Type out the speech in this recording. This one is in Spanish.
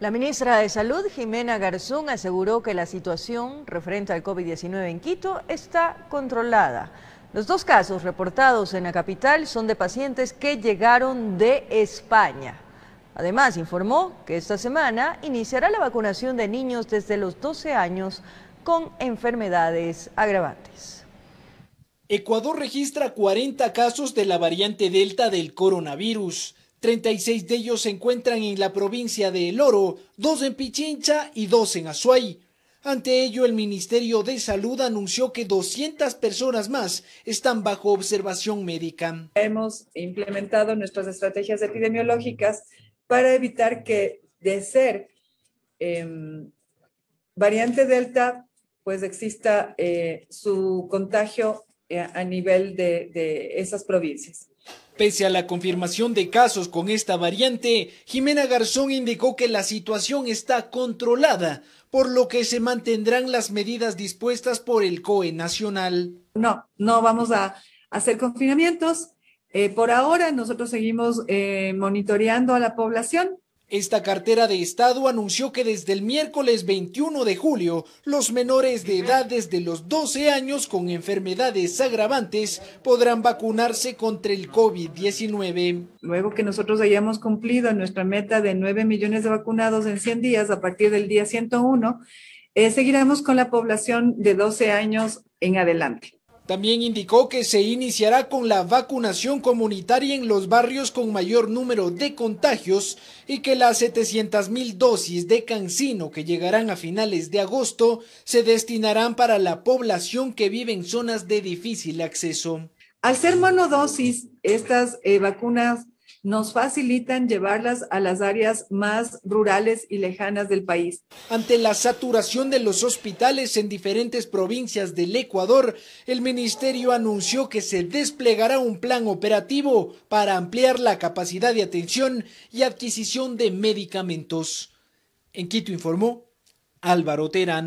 La ministra de Salud, Jimena Garzón, aseguró que la situación referente al COVID-19 en Quito está controlada. Los dos casos reportados en la capital son de pacientes que llegaron de España. Además, informó que esta semana iniciará la vacunación de niños desde los 12 años con enfermedades agravantes. Ecuador registra 40 casos de la variante Delta del coronavirus. 36 de ellos se encuentran en la provincia de El Oro, dos en Pichincha y dos en Azuay. Ante ello, el Ministerio de Salud anunció que 200 personas más están bajo observación médica. Hemos implementado nuestras estrategias epidemiológicas para evitar que, de ser em, variante Delta, pues exista eh, su contagio eh, a nivel de, esas provincias. Pese a la confirmación de casos con esta variante, Jimena Garzón indicó que la situación está controlada, por lo que se mantendrán las medidas dispuestas por el COE nacional. No, no vamos a hacer confinamientos. Eh, por ahora nosotros seguimos eh, monitoreando a la población esta cartera de Estado anunció que desde el miércoles 21 de julio, los menores de edad desde los 12 años con enfermedades agravantes podrán vacunarse contra el COVID-19. Luego que nosotros hayamos cumplido nuestra meta de 9 millones de vacunados en 100 días a partir del día 101, eh, seguiremos con la población de 12 años en adelante. También indicó que se iniciará con la vacunación comunitaria en los barrios con mayor número de contagios y que las 700 mil dosis de cancino que llegarán a finales de agosto se destinarán para la población que vive en zonas de difícil acceso. Al ser monodosis, estas eh, vacunas nos facilitan llevarlas a las áreas más rurales y lejanas del país. Ante la saturación de los hospitales en diferentes provincias del Ecuador, el ministerio anunció que se desplegará un plan operativo para ampliar la capacidad de atención y adquisición de medicamentos. En Quito informó Álvaro Terán.